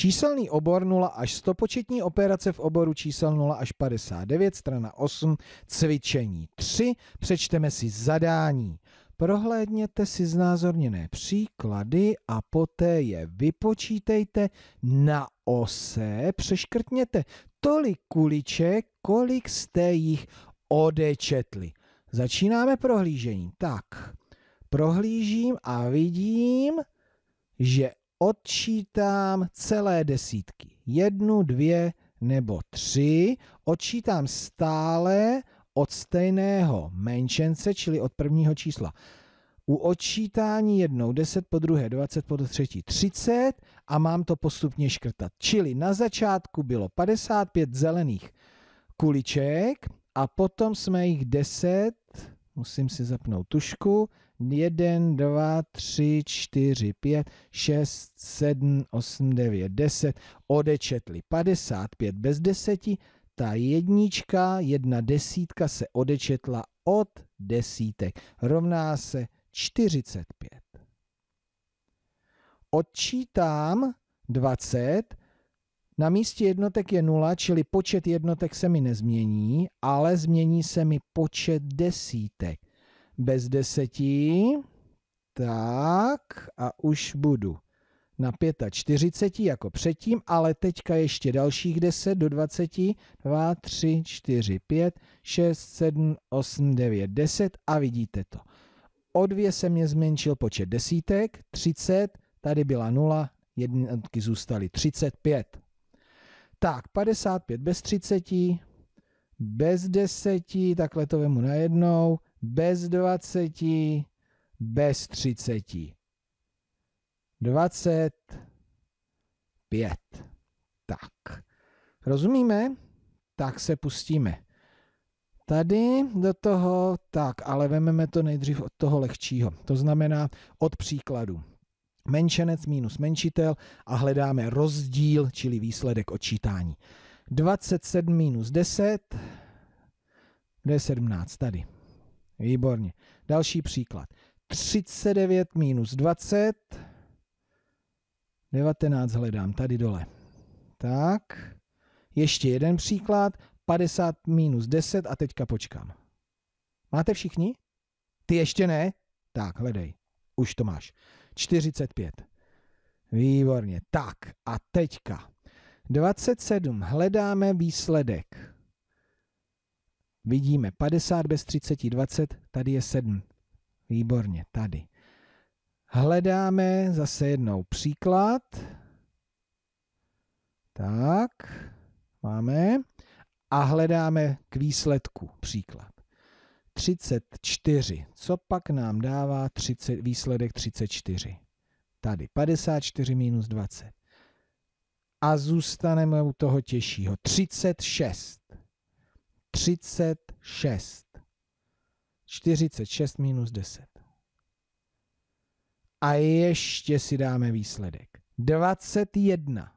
Číselný obor 0 až 100, početní operace v oboru čísel 0 až 59, strana 8, cvičení 3, přečteme si zadání. Prohlédněte si znázorněné příklady a poté je vypočítejte na ose, přeškrtněte tolik kuliček, kolik jste jich odečetli. Začínáme prohlížení. Tak, prohlížím a vidím, že odčítám celé desítky. Jednu, dvě nebo tři. Odčítám stále od stejného menšence, čili od prvního čísla. U odčítání jednou 10, po druhé 20, po třetí 30 a mám to postupně škrtat. Čili na začátku bylo 55 zelených kuliček a potom jsme jich 10 Musím si zapnout tušku. 1, 2, 3, 4, 5, 6, 7, 8, 9, 10. Odečetli 55 bez 10. Ta jednička, jedna desítka se odečetla od desítek. Rovná se 45. Odčítám 20 na místě jednotek je nula, čili počet jednotek se mi nezmění, ale změní se mi počet desítek. Bez deseti, tak a už budu na 45 jako předtím, ale teďka ještě dalších 10 do 20, 2, 3, 4, 5, 6, 7, 8, 9, 10 a vidíte to. O dvě se mě zmenšil počet desítek, 30, tady byla 0, jednotky zůstaly 35. Tak, 55 bez 30, bez 10, takhle to vemu najednou, bez 20, bez 30. 25. Tak, rozumíme? Tak se pustíme. Tady do toho, tak, ale vememe to nejdřív od toho lehčího, to znamená od příkladu menšenec minus menšitel a hledáme rozdíl, čili výsledek odčítání. 27 minus 10, kde je 17? Tady. Výborně. Další příklad. 39 minus 20, 19 hledám, tady dole. Tak, ještě jeden příklad, 50 minus 10 a teďka počkám. Máte všichni? Ty ještě ne? Tak, hledej. Už to máš. 45. Výborně. Tak a teďka. 27. Hledáme výsledek. Vidíme 50 bez 30, 20, tady je 7. Výborně, tady. Hledáme zase jednou příklad. Tak, máme. A hledáme k výsledku příklad. 34. Co pak nám dává 30, výsledek 34? Tady 54 minus 20. A zůstaneme u toho těžšího. 36. 36. 46 minus 10. A ještě si dáme výsledek. 21.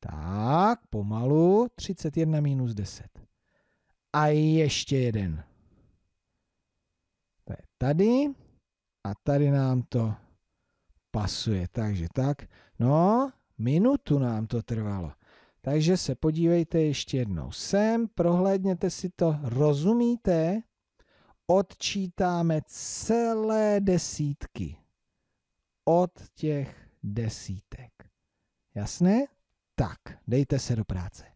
Tak, pomalu. 31 minus 10 a ještě jeden. To je tady a tady nám to pasuje. Takže tak, no, minutu nám to trvalo. Takže se podívejte ještě jednou sem, prohlédněte si to, rozumíte? Odčítáme celé desítky od těch desítek. Jasné? Tak, dejte se do práce.